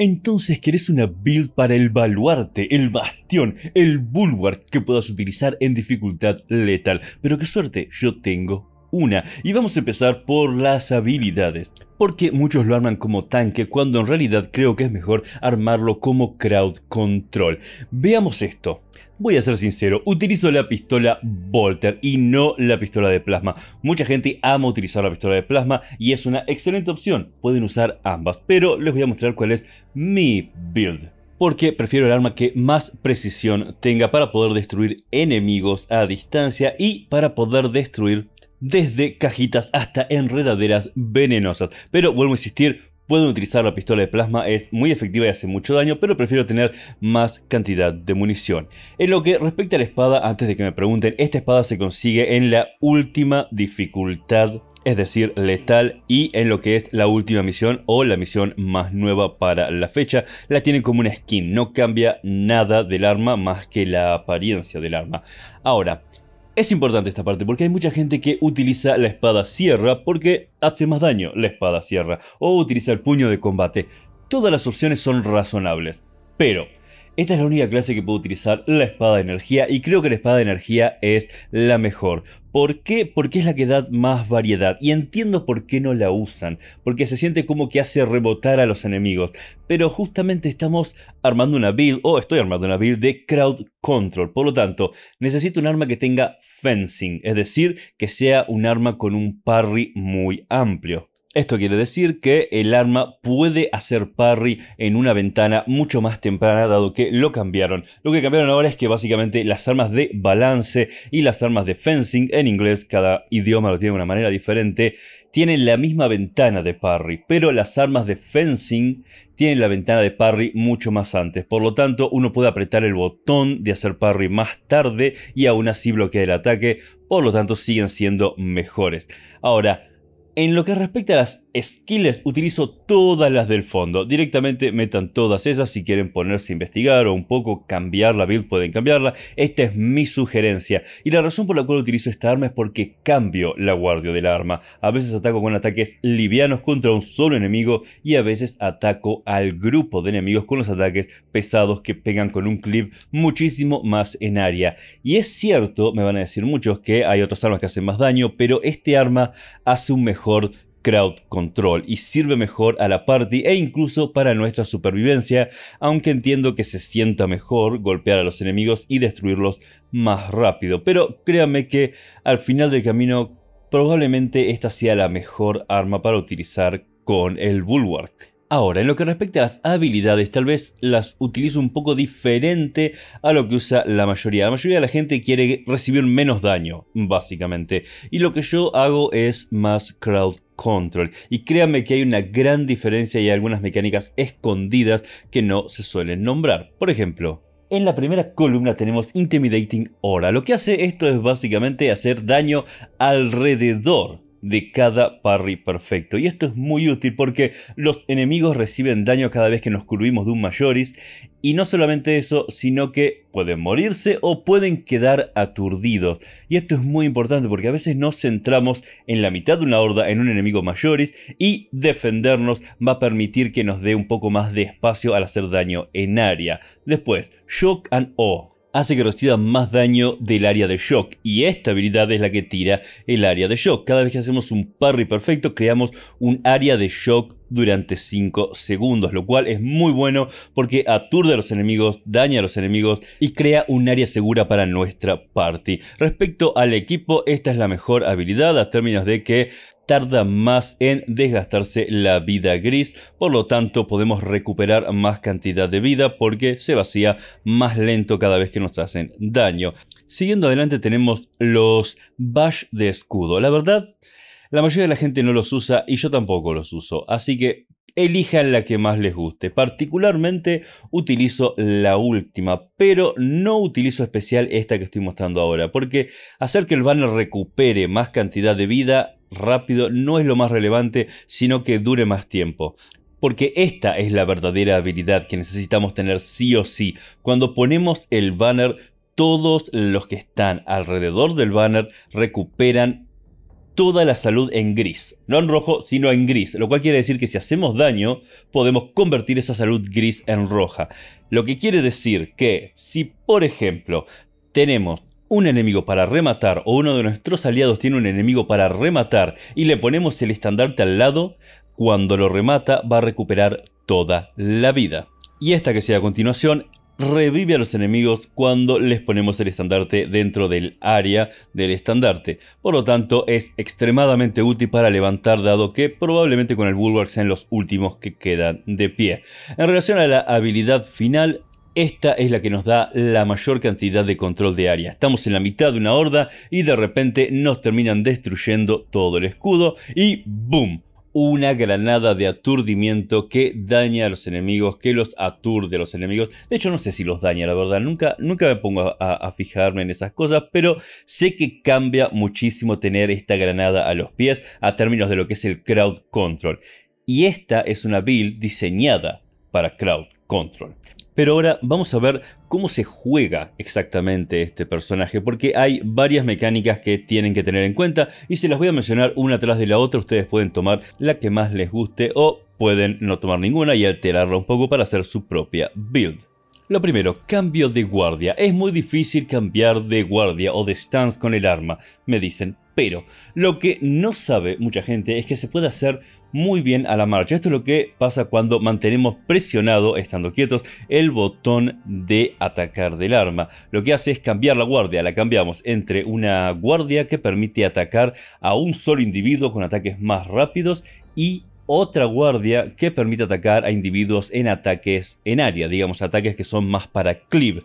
Entonces querés una build para el baluarte, el bastión, el bulwark que puedas utilizar en dificultad letal. Pero qué suerte yo tengo una. Y vamos a empezar por las habilidades. Porque muchos lo arman como tanque cuando en realidad creo que es mejor armarlo como crowd control. Veamos esto. Voy a ser sincero, utilizo la pistola Volter y no la pistola de plasma. Mucha gente ama utilizar la pistola de plasma y es una excelente opción. Pueden usar ambas, pero les voy a mostrar cuál es mi build porque prefiero el arma que más precisión tenga para poder destruir enemigos a distancia y para poder destruir desde cajitas hasta enredaderas venenosas. Pero vuelvo a insistir, pueden utilizar la pistola de plasma, es muy efectiva y hace mucho daño, pero prefiero tener más cantidad de munición. En lo que respecta a la espada, antes de que me pregunten, esta espada se consigue en la última dificultad, es decir, letal, y en lo que es la última misión o la misión más nueva para la fecha. La tienen como una skin, no cambia nada del arma más que la apariencia del arma. Ahora, es importante esta parte porque hay mucha gente que utiliza la espada sierra porque hace más daño la espada sierra o utiliza el puño de combate. Todas las opciones son razonables, pero esta es la única clase que puedo utilizar la espada de energía y creo que la espada de energía es la mejor. ¿Por qué? Porque es la que da más variedad y entiendo por qué no la usan, porque se siente como que hace rebotar a los enemigos, pero justamente estamos armando una build, o estoy armando una build de crowd control, por lo tanto necesito un arma que tenga fencing, es decir, que sea un arma con un parry muy amplio. Esto quiere decir que el arma puede hacer parry en una ventana mucho más temprana dado que lo cambiaron. Lo que cambiaron ahora es que básicamente las armas de balance y las armas de fencing, en inglés cada idioma lo tiene de una manera diferente, tienen la misma ventana de parry, pero las armas de fencing tienen la ventana de parry mucho más antes. Por lo tanto, uno puede apretar el botón de hacer parry más tarde y aún así bloquear el ataque, por lo tanto siguen siendo mejores. Ahora, en lo que respecta a las Skills, utilizo todas las del fondo. Directamente metan todas esas si quieren ponerse a investigar o un poco cambiar la build pueden cambiarla. Esta es mi sugerencia. Y la razón por la cual utilizo esta arma es porque cambio la guardia del arma. A veces ataco con ataques livianos contra un solo enemigo y a veces ataco al grupo de enemigos con los ataques pesados que pegan con un clip muchísimo más en área. Y es cierto, me van a decir muchos que hay otras armas que hacen más daño, pero este arma hace un mejor crowd control y sirve mejor a la party e incluso para nuestra supervivencia, aunque entiendo que se sienta mejor golpear a los enemigos y destruirlos más rápido, pero créanme que al final del camino probablemente esta sea la mejor arma para utilizar con el Bulwark. Ahora, en lo que respecta a las habilidades, tal vez las utilizo un poco diferente a lo que usa la mayoría. La mayoría de la gente quiere recibir menos daño, básicamente. Y lo que yo hago es más crowd Control. Y créanme que hay una gran diferencia y algunas mecánicas escondidas que no se suelen nombrar. Por ejemplo, en la primera columna tenemos Intimidating Aura. Lo que hace esto es básicamente hacer daño alrededor de cada parry perfecto. Y esto es muy útil porque los enemigos reciben daño cada vez que nos curvimos de un mayoris. Y no solamente eso, sino que pueden morirse o pueden quedar aturdidos. Y esto es muy importante porque a veces nos centramos en la mitad de una horda, en un enemigo mayoris, y defendernos va a permitir que nos dé un poco más de espacio al hacer daño en área. Después, shock and awe hace que reciba más daño del área de shock y esta habilidad es la que tira el área de shock. Cada vez que hacemos un parry perfecto creamos un área de shock durante 5 segundos, lo cual es muy bueno porque aturde a los enemigos, daña a los enemigos y crea un área segura para nuestra party. Respecto al equipo, esta es la mejor habilidad a términos de que tarda más en desgastarse la vida gris, por lo tanto podemos recuperar más cantidad de vida porque se vacía más lento cada vez que nos hacen daño. Siguiendo adelante tenemos los bash de escudo. La verdad, la mayoría de la gente no los usa y yo tampoco los uso, así que elijan la que más les guste. Particularmente utilizo la última, pero no utilizo especial esta que estoy mostrando ahora, porque hacer que el banner recupere más cantidad de vida rápido no es lo más relevante, sino que dure más tiempo. Porque esta es la verdadera habilidad que necesitamos tener sí o sí. Cuando ponemos el banner, todos los que están alrededor del banner recuperan toda la salud en gris. No en rojo, sino en gris. Lo cual quiere decir que si hacemos daño, podemos convertir esa salud gris en roja. Lo que quiere decir que si, por ejemplo, tenemos un enemigo para rematar o uno de nuestros aliados tiene un enemigo para rematar y le ponemos el estandarte al lado, cuando lo remata va a recuperar toda la vida. Y esta que sea a continuación revive a los enemigos cuando les ponemos el estandarte dentro del área del estandarte. Por lo tanto, es extremadamente útil para levantar dado que probablemente con el Bulwark sean los últimos que quedan de pie. En relación a la habilidad final, esta es la que nos da la mayor cantidad de control de área. Estamos en la mitad de una horda y de repente nos terminan destruyendo todo el escudo y ¡boom! una granada de aturdimiento que daña a los enemigos, que los aturde a los enemigos. De hecho, no sé si los daña, la verdad. Nunca, nunca me pongo a, a, fijarme en esas cosas, pero sé que cambia muchísimo tener esta granada a los pies a términos de lo que es el crowd control. Y esta es una build diseñada para crowd control. Pero ahora vamos a ver cómo se juega exactamente este personaje, porque hay varias mecánicas que tienen que tener en cuenta y se las voy a mencionar una tras de la otra, ustedes pueden tomar la que más les guste o pueden no tomar ninguna y alterarla un poco para hacer su propia build. Lo primero, cambio de guardia. Es muy difícil cambiar de guardia o de stance con el arma, me dicen, pero lo que no sabe mucha gente es que se puede hacer muy bien a la marcha. Esto es lo que pasa cuando mantenemos presionado, estando quietos, el botón de atacar del arma. Lo que hace es cambiar la guardia, la cambiamos entre una guardia que permite atacar a un solo individuo con ataques más rápidos y otra guardia que permite atacar a individuos en ataques en área, digamos ataques que son más para clip.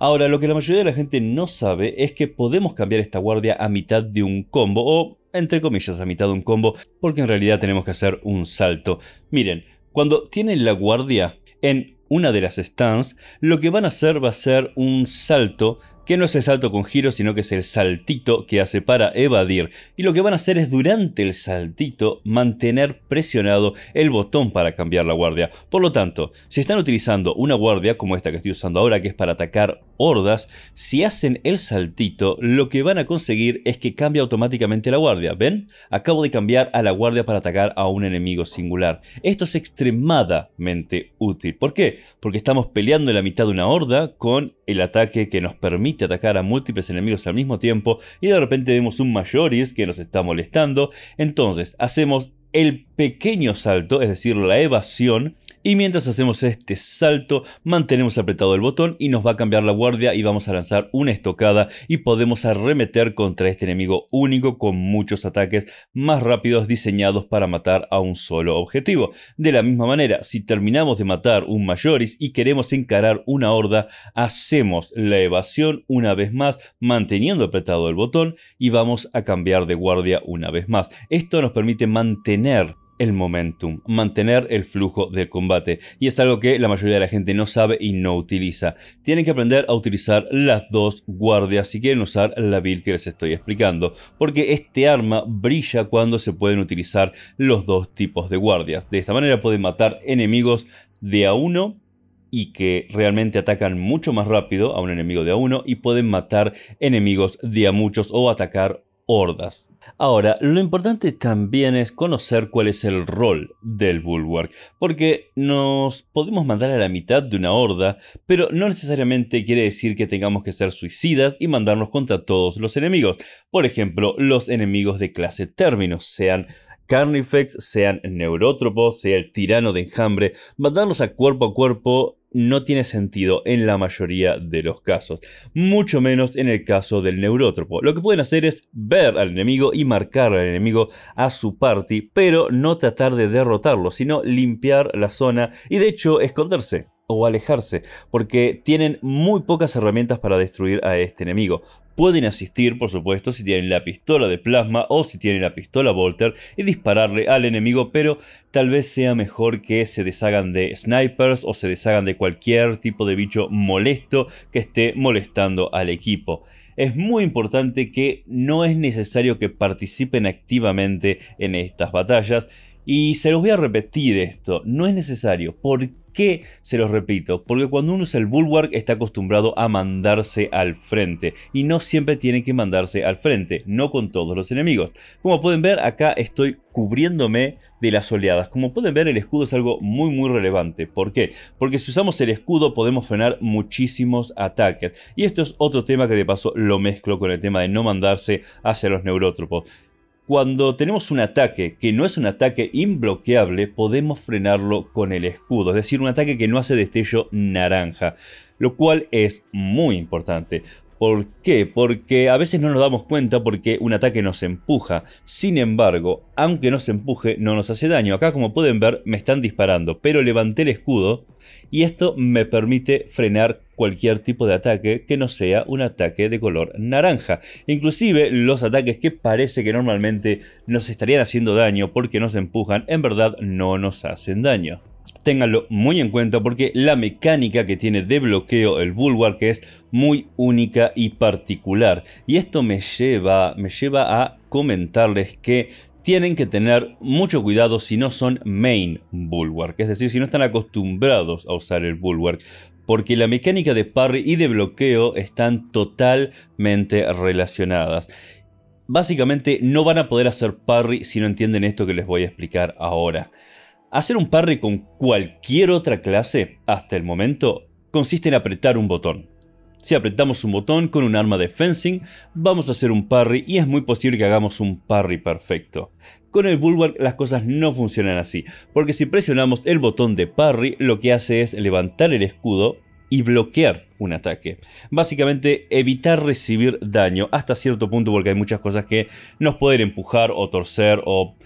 Ahora, lo que la mayoría de la gente no sabe es que podemos cambiar esta guardia a mitad de un combo o entre comillas, a mitad de un combo, porque en realidad tenemos que hacer un salto. Miren, cuando tienen la guardia en una de las stands, lo que van a hacer va a ser un salto que no es el salto con giro, sino que es el saltito que hace para evadir. Y lo que van a hacer es durante el saltito mantener presionado el botón para cambiar la guardia. Por lo tanto, si están utilizando una guardia como esta que estoy usando ahora, que es para atacar hordas, si hacen el saltito, lo que van a conseguir es que cambie automáticamente la guardia. ¿Ven? Acabo de cambiar a la guardia para atacar a un enemigo singular. Esto es extremadamente útil. ¿Por qué? Porque estamos peleando en la mitad de una horda con el ataque que nos permite atacar a múltiples enemigos al mismo tiempo y de repente vemos un mayoris que nos está molestando. Entonces hacemos el pequeño salto, es decir, la evasión, y mientras hacemos este salto, mantenemos apretado el botón y nos va a cambiar la guardia y vamos a lanzar una estocada y podemos arremeter contra este enemigo único con muchos ataques más rápidos diseñados para matar a un solo objetivo. De la misma manera, si terminamos de matar un mayoris y queremos encarar una horda, hacemos la evasión una vez más manteniendo apretado el botón y vamos a cambiar de guardia una vez más. Esto nos permite mantener el momentum, mantener el flujo del combate. Y es algo que la mayoría de la gente no sabe y no utiliza. Tienen que aprender a utilizar las dos guardias si quieren usar la build que les estoy explicando. Porque este arma brilla cuando se pueden utilizar los dos tipos de guardias. De esta manera pueden matar enemigos de a uno y que realmente atacan mucho más rápido a un enemigo de a uno y pueden matar enemigos de a muchos o atacar hordas. Ahora, lo importante también es conocer cuál es el rol del Bulwark, porque nos podemos mandar a la mitad de una horda, pero no necesariamente quiere decir que tengamos que ser suicidas y mandarnos contra todos los enemigos. Por ejemplo, los enemigos de clase término, sean Carnifex, sean neurótropos, sea el tirano de enjambre, matarlos a cuerpo a cuerpo no tiene sentido en la mayoría de los casos, mucho menos en el caso del neurótropo. Lo que pueden hacer es ver al enemigo y marcar al enemigo a su party, pero no tratar de derrotarlo, sino limpiar la zona y de hecho esconderse o alejarse, porque tienen muy pocas herramientas para destruir a este enemigo. Pueden asistir, por supuesto, si tienen la pistola de plasma o si tienen la pistola Volter y dispararle al enemigo, pero tal vez sea mejor que se deshagan de snipers o se deshagan de cualquier tipo de bicho molesto que esté molestando al equipo es muy importante que no es necesario que participen activamente en estas batallas. Y se los voy a repetir esto, no es necesario. porque qué se los repito? Porque cuando uno usa el bulwark está acostumbrado a mandarse al frente y no siempre tiene que mandarse al frente, no con todos los enemigos. Como pueden ver acá estoy cubriéndome de las oleadas. Como pueden ver el escudo es algo muy muy relevante. ¿Por qué? Porque si usamos el escudo podemos frenar muchísimos ataques. Y esto es otro tema que de paso lo mezclo con el tema de no mandarse hacia los neurótropos. Cuando tenemos un ataque que no es un ataque imbloqueable, podemos frenarlo con el escudo, es decir, un ataque que no hace destello naranja, lo cual es muy importante. ¿Por qué? Porque a veces no nos damos cuenta porque un ataque nos empuja. Sin embargo, aunque nos empuje, no nos hace daño. Acá, como pueden ver, me están disparando, pero levanté el escudo y esto me permite frenar cualquier tipo de ataque que no sea un ataque de color naranja. Inclusive los ataques que parece que normalmente nos estarían haciendo daño porque nos empujan, en verdad no nos hacen daño. Ténganlo muy en cuenta porque la mecánica que tiene de bloqueo el Bulwark es muy única y particular. Y esto me lleva, me lleva a comentarles que tienen que tener mucho cuidado si no son main Bulwark, es decir, si no están acostumbrados a usar el Bulwark, porque la mecánica de parry y de bloqueo están totalmente relacionadas. Básicamente no van a poder hacer parry si no entienden esto que les voy a explicar ahora. Hacer un parry con cualquier otra clase, hasta el momento, consiste en apretar un botón. Si apretamos un botón con un arma de fencing, vamos a hacer un parry y es muy posible que hagamos un parry perfecto. Con el Bulwark las cosas no funcionan así, porque si presionamos el botón de parry, lo que hace es levantar el escudo y bloquear un ataque. Básicamente evitar recibir daño hasta cierto punto porque hay muchas cosas que nos pueden empujar o torcer o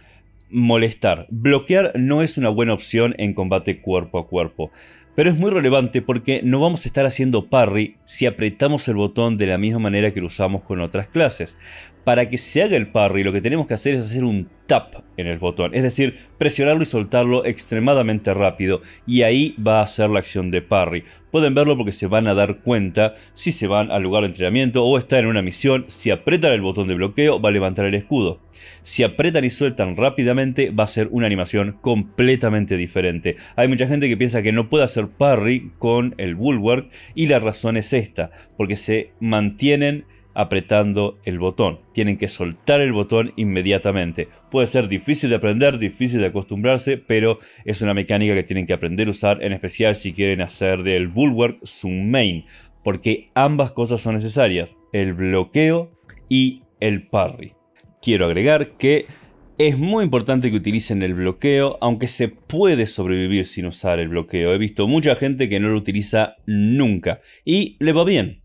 molestar. Bloquear no es una buena opción en combate cuerpo a cuerpo. Pero es muy relevante porque no vamos a estar haciendo parry si apretamos el botón de la misma manera que lo usamos con otras clases. Para que se haga el parry, lo que tenemos que hacer es hacer un tap en el botón, es decir, presionarlo y soltarlo extremadamente rápido, y ahí va a ser la acción de parry. Pueden verlo porque se van a dar cuenta si se van al lugar de entrenamiento o están en una misión, si apretan el botón de bloqueo va a levantar el escudo. Si apretan y sueltan rápidamente va a ser una animación completamente diferente. Hay mucha gente que piensa que no puede hacer parry con el bulwark y la razón es esta, porque se mantienen apretando el botón. Tienen que soltar el botón inmediatamente. Puede ser difícil de aprender, difícil de acostumbrarse, pero es una mecánica que tienen que aprender a usar, en especial si quieren hacer del Bulwark su main, porque ambas cosas son necesarias, el bloqueo y el parry. Quiero agregar que es muy importante que utilicen el bloqueo, aunque se puede sobrevivir sin usar el bloqueo. He visto mucha gente que no lo utiliza nunca y le va bien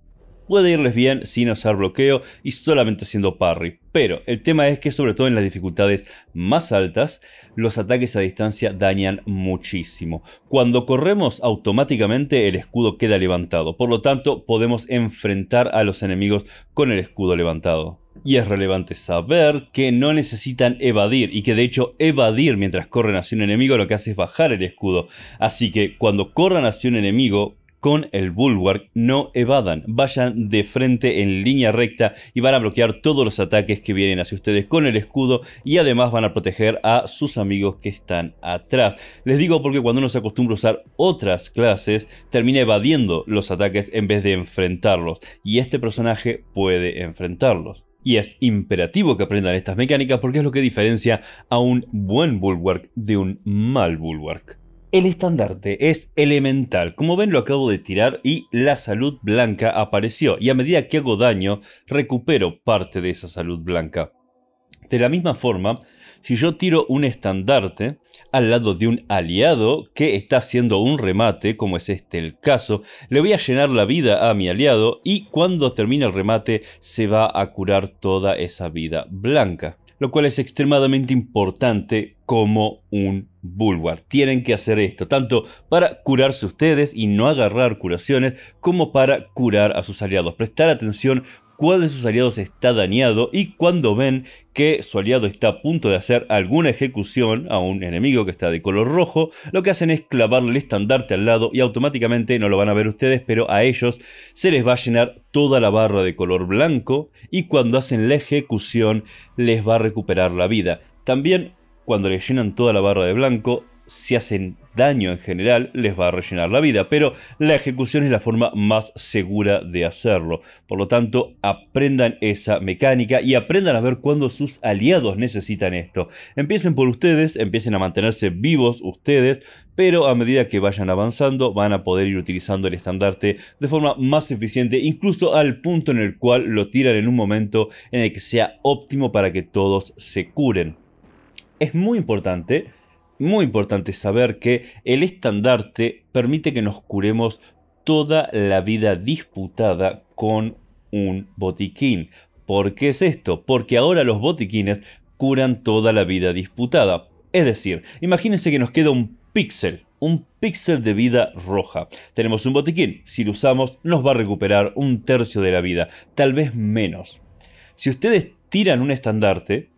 puede irles bien sin usar bloqueo y solamente haciendo parry. Pero el tema es que sobre todo en las dificultades más altas, los ataques a distancia dañan muchísimo. Cuando corremos automáticamente el escudo queda levantado, por lo tanto podemos enfrentar a los enemigos con el escudo levantado. Y es relevante saber que no necesitan evadir y que de hecho evadir mientras corren hacia un enemigo lo que hace es bajar el escudo. Así que cuando corran hacia un enemigo con el Bulwark, no evadan, vayan de frente en línea recta y van a bloquear todos los ataques que vienen hacia ustedes con el escudo y además van a proteger a sus amigos que están atrás. Les digo porque cuando uno se acostumbra a usar otras clases, termina evadiendo los ataques en vez de enfrentarlos y este personaje puede enfrentarlos. Y es imperativo que aprendan estas mecánicas porque es lo que diferencia a un buen bulwark de un mal bulwark. El estandarte es elemental. Como ven lo acabo de tirar y la salud blanca apareció. Y a medida que hago daño, recupero parte de esa salud blanca. De la misma forma, si yo tiro un estandarte al lado de un aliado que está haciendo un remate, como es este el caso, le voy a llenar la vida a mi aliado y cuando termine el remate se va a curar toda esa vida blanca lo cual es extremadamente importante como un bulwark. Tienen que hacer esto, tanto para curarse ustedes y no agarrar curaciones, como para curar a sus aliados. Prestar atención cuál de sus aliados está dañado y cuando ven que su aliado está a punto de hacer alguna ejecución a un enemigo que está de color rojo, lo que hacen es clavarle el estandarte al lado y automáticamente, no lo van a ver ustedes, pero a ellos se les va a llenar toda la barra de color blanco y cuando hacen la ejecución les va a recuperar la vida. También cuando les llenan toda la barra de blanco, si hacen daño en general, les va a rellenar la vida, pero la ejecución es la forma más segura de hacerlo. Por lo tanto, aprendan esa mecánica y aprendan a ver cuándo sus aliados necesitan esto. Empiecen por ustedes, empiecen a mantenerse vivos ustedes, pero a medida que vayan avanzando van a poder ir utilizando el estandarte de forma más eficiente, incluso al punto en el cual lo tiran en un momento en el que sea óptimo para que todos se curen. Es muy importante muy importante saber que el estandarte permite que nos curemos toda la vida disputada con un botiquín. ¿Por qué es esto? Porque ahora los botiquines curan toda la vida disputada. Es decir, imagínense que nos queda un píxel, un píxel de vida roja. Tenemos un botiquín, si lo usamos nos va a recuperar un tercio de la vida, tal vez menos. Si ustedes tiran un estandarte,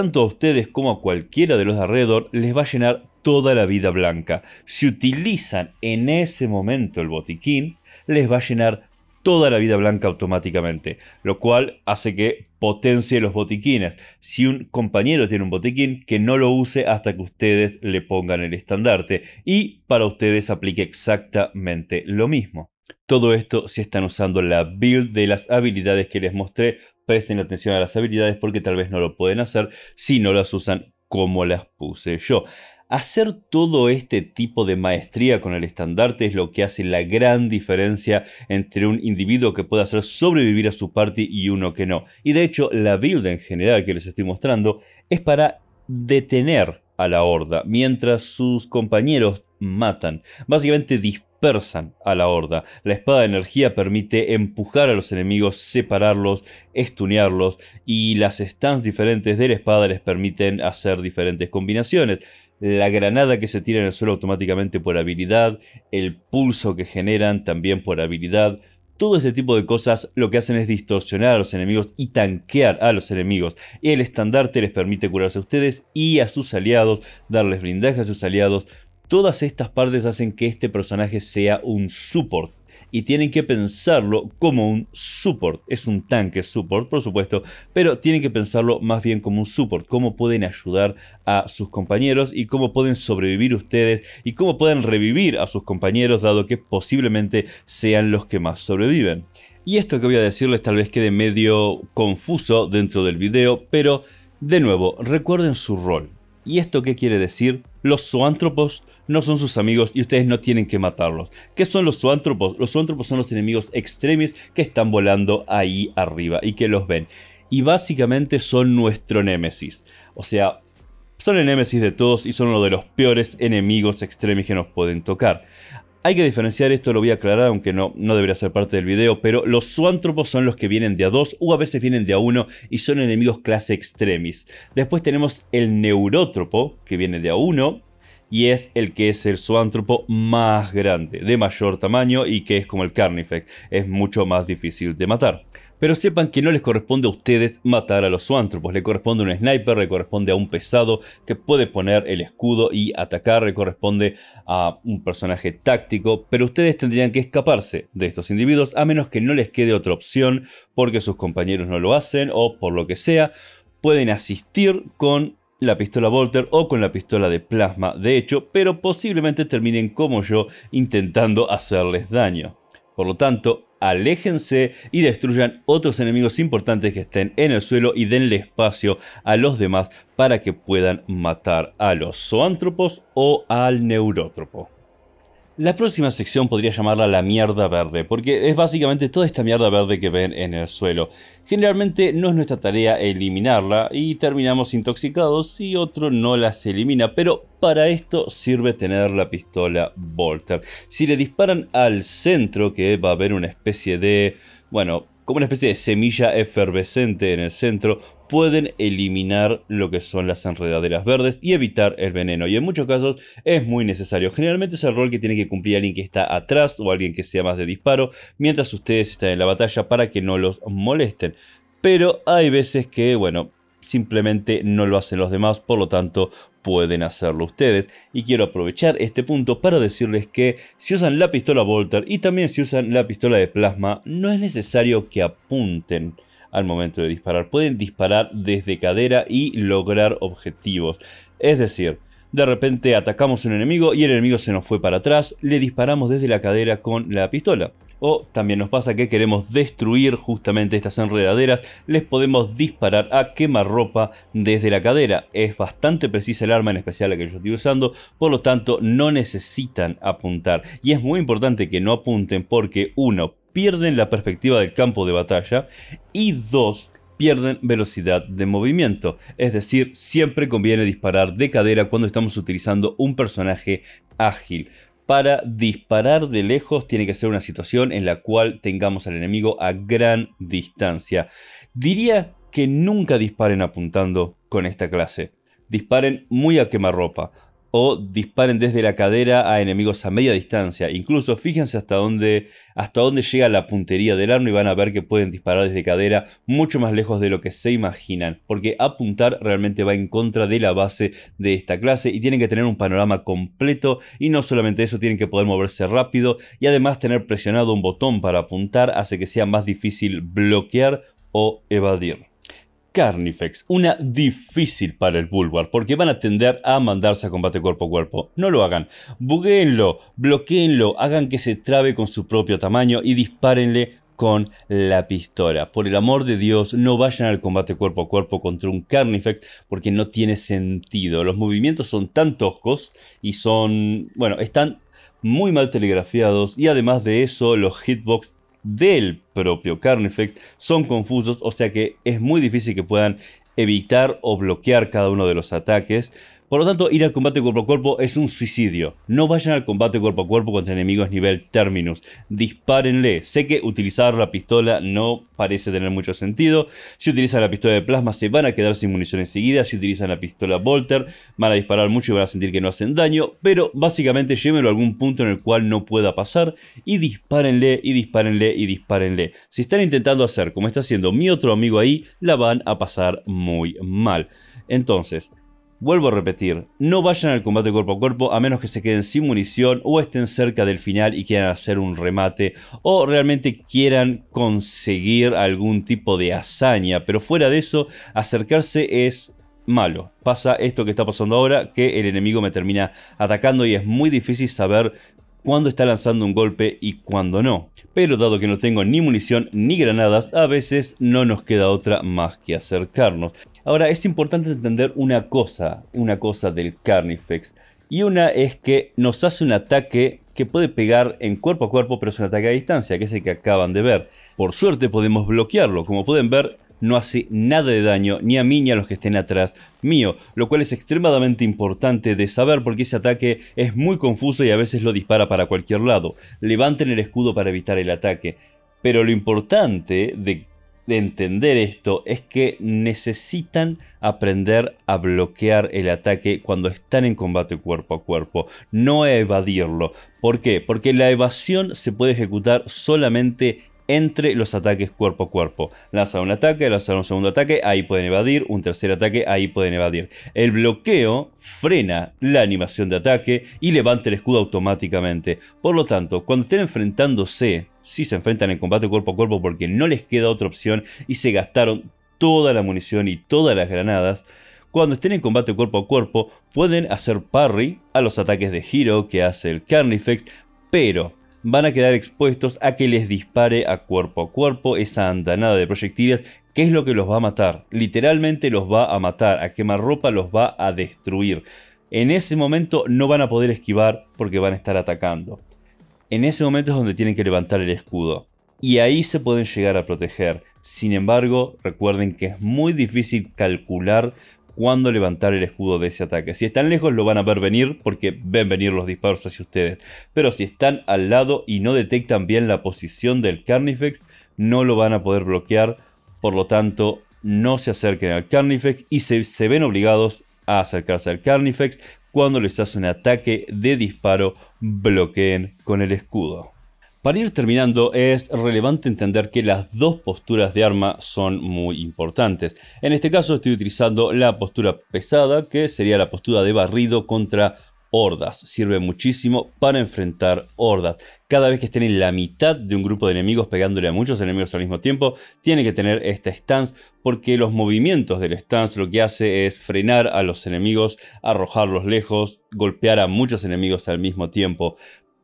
tanto a ustedes como a cualquiera de los de alrededor les va a llenar toda la vida blanca. Si utilizan en ese momento el botiquín, les va a llenar toda la vida blanca automáticamente, lo cual hace que potencie los botiquines. Si un compañero tiene un botiquín, que no lo use hasta que ustedes le pongan el estandarte y para ustedes aplique exactamente lo mismo. Todo esto si están usando la build de las habilidades que les mostré. Presten atención a las habilidades porque tal vez no lo pueden hacer si no las usan como las puse yo. Hacer todo este tipo de maestría con el estandarte es lo que hace la gran diferencia entre un individuo que pueda hacer sobrevivir a su party y uno que no. Y de hecho, la build en general que les estoy mostrando es para detener a la horda mientras sus compañeros matan. Básicamente persan a la horda. La espada de energía permite empujar a los enemigos, separarlos, estunearlos y las stands diferentes de la espada les permiten hacer diferentes combinaciones. La granada que se tira en el suelo automáticamente por habilidad, el pulso que generan también por habilidad, todo este tipo de cosas lo que hacen es distorsionar a los enemigos y tanquear a los enemigos. El estandarte les permite curarse a ustedes y a sus aliados, darles blindaje a sus aliados, Todas estas partes hacen que este personaje sea un support y tienen que pensarlo como un support. Es un tanque support, por supuesto, pero tienen que pensarlo más bien como un support. Cómo pueden ayudar a sus compañeros y cómo pueden sobrevivir ustedes y cómo pueden revivir a sus compañeros, dado que posiblemente sean los que más sobreviven. Y esto que voy a decirles tal vez quede medio confuso dentro del video, pero de nuevo, recuerden su rol. ¿Y esto qué quiere decir? Los zoántropos no son sus amigos y ustedes no tienen que matarlos. ¿Qué son los zoántropos? Los zoántropos son los enemigos extremis que están volando ahí arriba y que los ven. Y básicamente son nuestro némesis. O sea, son el némesis de todos y son uno de los peores enemigos extremis que nos pueden tocar. Hay que diferenciar esto, lo voy a aclarar, aunque no, no debería ser parte del video, pero los zoántropos son los que vienen de a dos o a veces vienen de a uno y son enemigos clase extremis. Después tenemos el neurótropo, que viene de a uno y es el que es el zoántropo más grande, de mayor tamaño y que es como el Carnifex, es mucho más difícil de matar. Pero sepan que no les corresponde a ustedes matar a los zoántropos, le corresponde a un sniper, le corresponde a un pesado que puede poner el escudo y atacar, le corresponde a un personaje táctico, pero ustedes tendrían que escaparse de estos individuos a menos que no les quede otra opción porque sus compañeros no lo hacen o por lo que sea, pueden asistir con la pistola Volter o con la pistola de plasma, de hecho, pero posiblemente terminen como yo intentando hacerles daño. Por lo tanto, aléjense y destruyan otros enemigos importantes que estén en el suelo y denle espacio a los demás para que puedan matar a los zoántropos o al neurótropo. La próxima sección podría llamarla la mierda verde, porque es básicamente toda esta mierda verde que ven en el suelo. Generalmente no es nuestra tarea eliminarla y terminamos intoxicados si otro no las elimina, pero para esto sirve tener la pistola Volter. Si le disparan al centro, que va a haber una especie de... bueno, como una especie de semilla efervescente en el centro, pueden eliminar lo que son las enredaderas verdes y evitar el veneno. Y en muchos casos es muy necesario. Generalmente es el rol que tiene que cumplir alguien que está atrás o alguien que sea más de disparo mientras ustedes están en la batalla para que no los molesten. Pero hay veces que, bueno, simplemente no lo hacen los demás, por lo tanto pueden hacerlo ustedes. Y quiero aprovechar este punto para decirles que si usan la pistola Volter y también si usan la pistola de plasma, no es necesario que apunten al momento de disparar. Pueden disparar desde cadera y lograr objetivos. Es decir, de repente atacamos un enemigo y el enemigo se nos fue para atrás, le disparamos desde la cadera con la pistola. O también nos pasa que queremos destruir justamente estas enredaderas, les podemos disparar a quemarropa desde la cadera. Es bastante precisa el arma, en especial la que yo estoy usando, por lo tanto no necesitan apuntar. Y es muy importante que no apunten porque uno pierden la perspectiva del campo de batalla y dos, pierden velocidad de movimiento. Es decir, siempre conviene disparar de cadera cuando estamos utilizando un personaje ágil. Para disparar de lejos tiene que ser una situación en la cual tengamos al enemigo a gran distancia. Diría que nunca disparen apuntando con esta clase. Disparen muy a quemarropa o disparen desde la cadera a enemigos a media distancia. Incluso fíjense hasta dónde, hasta dónde llega la puntería del arma y van a ver que pueden disparar desde cadera mucho más lejos de lo que se imaginan, porque apuntar realmente va en contra de la base de esta clase y tienen que tener un panorama completo y no solamente eso, tienen que poder moverse rápido y además tener presionado un botón para apuntar hace que sea más difícil bloquear o evadir. Carnifex, una difícil para el Bulwark, porque van a tender a mandarse a combate cuerpo a cuerpo. No lo hagan. Buguenlo, bloqueenlo, hagan que se trabe con su propio tamaño y dispárenle con la pistola. Por el amor de Dios, no vayan al combate cuerpo a cuerpo contra un Carnifex porque no tiene sentido. Los movimientos son tan toscos y son, bueno, están muy mal telegrafiados y además de eso los hitbox del propio Carnifex son confusos, o sea que es muy difícil que puedan evitar o bloquear cada uno de los ataques. Por lo tanto, ir al combate cuerpo a cuerpo es un suicidio. No vayan al combate cuerpo a cuerpo contra enemigos nivel Terminus. Dispárenle. Sé que utilizar la pistola no parece tener mucho sentido. Si utilizan la pistola de plasma se van a quedar sin munición enseguida. Si utilizan la pistola Volter van a disparar mucho y van a sentir que no hacen daño. Pero básicamente llévenlo a algún punto en el cual no pueda pasar. Y dispárenle, y dispárenle, y dispárenle. Si están intentando hacer como está haciendo mi otro amigo ahí, la van a pasar muy mal. Entonces, Vuelvo a repetir, no vayan al combate cuerpo a cuerpo a menos que se queden sin munición o estén cerca del final y quieran hacer un remate o realmente quieran conseguir algún tipo de hazaña, pero fuera de eso, acercarse es malo. Pasa esto que está pasando ahora, que el enemigo me termina atacando y es muy difícil saber cuándo está lanzando un golpe y cuándo no. Pero dado que no tengo ni munición ni granadas, a veces no nos queda otra más que acercarnos. Ahora es importante entender una cosa, una cosa del Carnifex. Y una es que nos hace un ataque que puede pegar en cuerpo a cuerpo, pero es un ataque a distancia, que es el que acaban de ver. Por suerte podemos bloquearlo. Como pueden ver, no hace nada de daño ni a mí ni a los que estén atrás mío, lo cual es extremadamente importante de saber porque ese ataque es muy confuso y a veces lo dispara para cualquier lado. Levanten el escudo para evitar el ataque. Pero lo importante de, entender esto es que necesitan aprender a bloquear el ataque cuando están en combate cuerpo a cuerpo, no a evadirlo. ¿Por qué? Porque la evasión se puede ejecutar solamente entre los ataques cuerpo a cuerpo. Lanzan un ataque, lanzan un segundo ataque, ahí pueden evadir, un tercer ataque, ahí pueden evadir. El bloqueo frena la animación de ataque y levanta el escudo automáticamente. Por lo tanto, cuando estén enfrentándose, si se enfrentan en combate cuerpo a cuerpo porque no les queda otra opción y se gastaron toda la munición y todas las granadas, cuando estén en combate cuerpo a cuerpo pueden hacer parry a los ataques de giro que hace el Carnifex, pero van a quedar expuestos a que les dispare a cuerpo a cuerpo esa andanada de proyectiles que es lo que los va a matar. Literalmente los va a matar, a ropa los va a destruir. En ese momento no van a poder esquivar porque van a estar atacando. En ese momento es donde tienen que levantar el escudo. Y ahí se pueden llegar a proteger. Sin embargo, recuerden que es muy difícil calcular cuando levantar el escudo de ese ataque. Si están lejos lo van a ver venir porque ven venir los disparos hacia ustedes. Pero si están al lado y no detectan bien la posición del Carnifex, no lo van a poder bloquear. Por lo tanto, no se acerquen al Carnifex y se, se ven obligados a acercarse al Carnifex. Cuando les hace un ataque de disparo, bloqueen con el escudo. Para ir terminando, es relevante entender que las dos posturas de arma son muy importantes. En este caso estoy utilizando la postura pesada, que sería la postura de barrido contra hordas. Sirve muchísimo para enfrentar hordas. Cada vez que estén en la mitad de un grupo de enemigos pegándole a muchos enemigos al mismo tiempo, tiene que tener esta stance porque los movimientos del stance lo que hace es frenar a los enemigos, arrojarlos lejos, golpear a muchos enemigos al mismo tiempo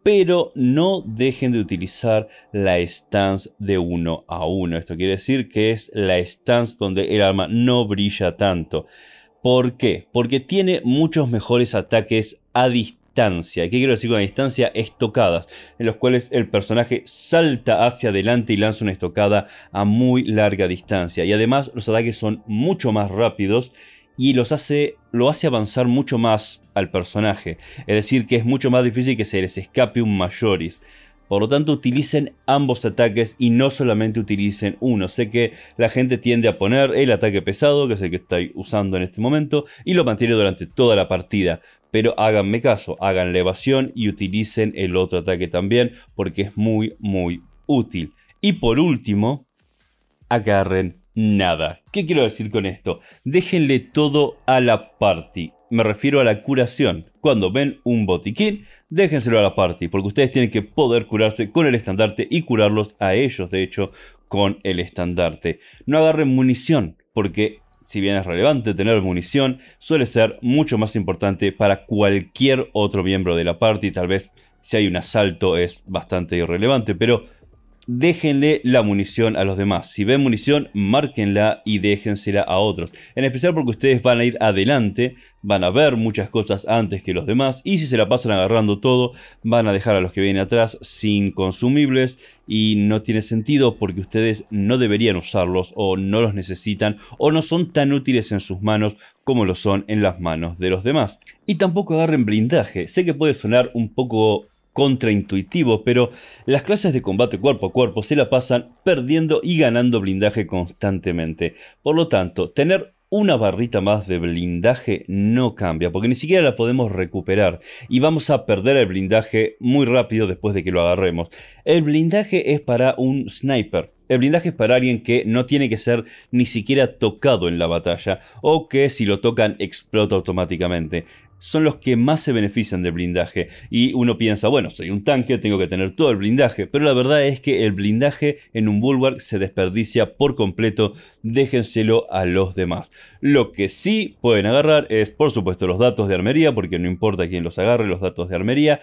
pero no dejen de utilizar la stance de uno a uno. Esto quiere decir que es la stance donde el arma no brilla tanto. ¿Por qué? Porque tiene muchos mejores ataques a distancia. ¿Qué quiero decir con distancia? Estocadas, en los cuales el personaje salta hacia adelante y lanza una estocada a muy larga distancia. Y además los ataques son mucho más rápidos y los hace, lo hace avanzar mucho más al personaje. Es decir, que es mucho más difícil que se les escape un Por lo tanto, utilicen ambos ataques y no solamente utilicen uno. Sé que la gente tiende a poner el ataque pesado, que es el que estoy usando en este momento, y lo mantiene durante toda la partida. Pero háganme caso, hagan la evasión y utilicen el otro ataque también, porque es muy, muy útil. Y por último, agarren nada. ¿Qué quiero decir con esto? Déjenle todo a la party. Me refiero a la curación. Cuando ven un botiquín, déjenselo a la party, porque ustedes tienen que poder curarse con el estandarte y curarlos a ellos, de hecho, con el estandarte. No agarren munición, porque si bien es relevante tener munición, suele ser mucho más importante para cualquier otro miembro de la party. Tal vez si hay un asalto es bastante irrelevante, pero déjenle la munición a los demás. Si ven munición, márquenla y déjensela a otros. En especial porque ustedes van a ir adelante, van a ver muchas cosas antes que los demás y si se la pasan agarrando todo, van a dejar a los que vienen atrás sin consumibles y no tiene sentido porque ustedes no deberían usarlos o no los necesitan o no son tan útiles en sus manos como lo son en las manos de los demás. Y tampoco agarren blindaje. Sé que puede sonar un poco contraintuitivo, pero las clases de combate cuerpo a cuerpo se la pasan perdiendo y ganando blindaje constantemente. Por lo tanto, tener una barrita más de blindaje no cambia, porque ni siquiera la podemos recuperar y vamos a perder el blindaje muy rápido después de que lo agarremos. El blindaje es para un sniper. El blindaje es para alguien que no tiene que ser ni siquiera tocado en la batalla o que si lo tocan explota automáticamente son los que más se benefician del blindaje. Y uno piensa, bueno, soy un tanque, tengo que tener todo el blindaje, pero la verdad es que el blindaje en un bulwark se desperdicia por completo, déjenselo a los demás. Lo que sí pueden agarrar es, por supuesto, los datos de armería, porque no importa quién los agarre, los datos de armería,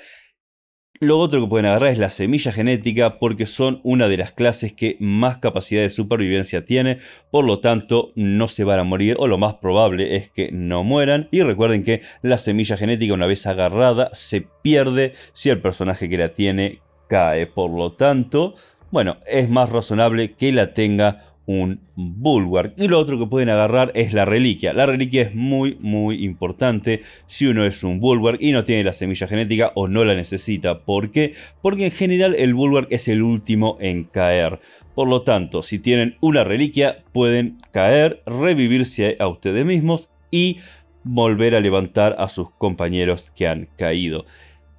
lo otro que pueden agarrar es la semilla genética porque son una de las clases que más capacidad de supervivencia tiene, por lo tanto no se van a morir o lo más probable es que no mueran. Y recuerden que la semilla genética una vez agarrada se pierde si el personaje que la tiene cae, por lo tanto, bueno, es más razonable que la tenga un bulwark. Y lo otro que pueden agarrar es la reliquia. La reliquia es muy, muy importante si uno es un bulwark y no tiene la semilla genética o no la necesita. ¿Por qué? Porque en general el bulwark es el último en caer. Por lo tanto, si tienen una reliquia, pueden caer, revivirse a ustedes mismos y volver a levantar a sus compañeros que han caído.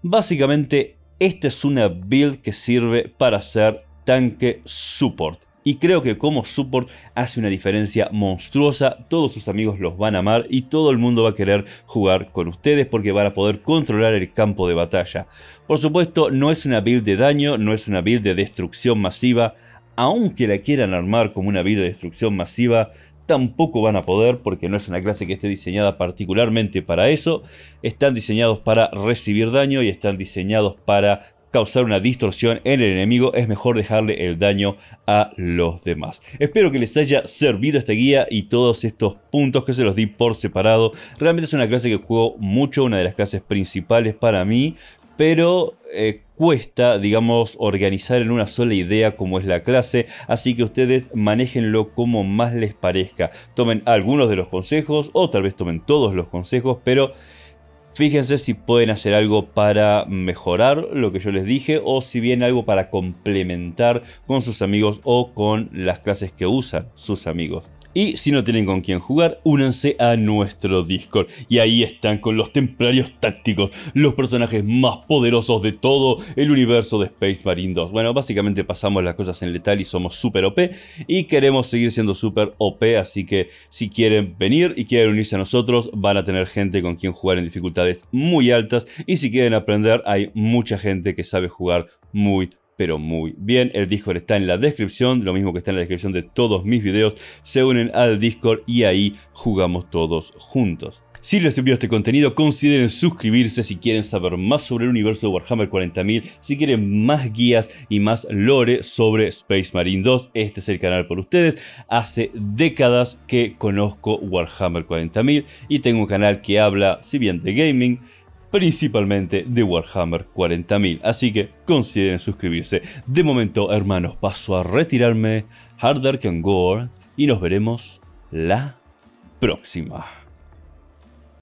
Básicamente, esta es una build que sirve para hacer tanque support. Y creo que como support hace una diferencia monstruosa, todos sus amigos los van a amar y todo el mundo va a querer jugar con ustedes porque van a poder controlar el campo de batalla. Por supuesto, no es una build de daño, no es una build de destrucción masiva, aunque la quieran armar como una build de destrucción masiva, tampoco van a poder porque no es una clase que esté diseñada particularmente para eso. Están diseñados para recibir daño y están diseñados para causar una distorsión en el enemigo, es mejor dejarle el daño a los demás. Espero que les haya servido esta guía y todos estos puntos que se los di por separado. Realmente es una clase que juego mucho, una de las clases principales para mí, pero eh, cuesta, digamos, organizar en una sola idea como es la clase, así que ustedes manéjenlo como más les parezca. Tomen algunos de los consejos o tal vez tomen todos los consejos, pero Fíjense si pueden hacer algo para mejorar lo que yo les dije o si bien algo para complementar con sus amigos o con las clases que usan sus amigos. Y si no tienen con quién jugar, únanse a nuestro Discord. Y ahí están con los templarios tácticos, los personajes más poderosos de todo el universo de Space Marine 2. Bueno, básicamente pasamos las cosas en letal y somos super OP. Y queremos seguir siendo super OP, así que si quieren venir y quieren unirse a nosotros, van a tener gente con quien jugar en dificultades muy altas. Y si quieren aprender, hay mucha gente que sabe jugar muy, pero muy bien. El Discord está en la descripción, lo mismo que está en la descripción de todos mis videos. Se unen al Discord y ahí jugamos todos juntos. Si les sirvió este contenido, consideren suscribirse si quieren saber más sobre el universo de Warhammer 40.000, si quieren más guías y más lore sobre Space Marine 2. Este es el canal por ustedes. Hace décadas que conozco Warhammer 40.000 y tengo un canal que habla, si bien de gaming, principalmente de Warhammer 40.000. Así que consideren suscribirse. De momento, hermanos, paso a retirarme. Harder can Gore. Y nos veremos la próxima.